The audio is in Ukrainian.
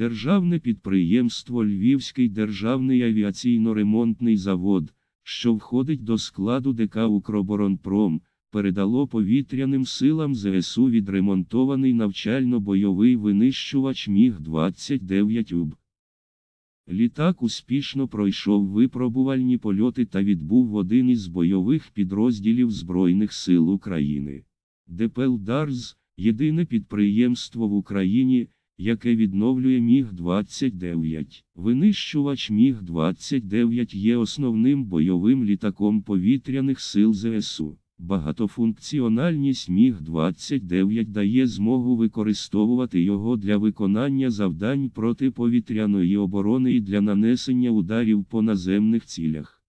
Державне підприємство Львівський державний авіаційно-ремонтний завод, що входить до складу ДК «Укроборонпром», передало повітряним силам ЗСУ відремонтований навчально-бойовий винищувач Міг-29 УБ. Літак успішно пройшов випробувальні польоти та відбув в один із бойових підрозділів Збройних сил України. ДПЛ «Дарз» – єдине підприємство в Україні яке відновлює Міг-29. Винищувач Міг-29 є основним бойовим літаком повітряних сил ЗСУ. Багатофункціональність Міг-29 дає змогу використовувати його для виконання завдань протиповітряної оборони і для нанесення ударів по наземних цілях.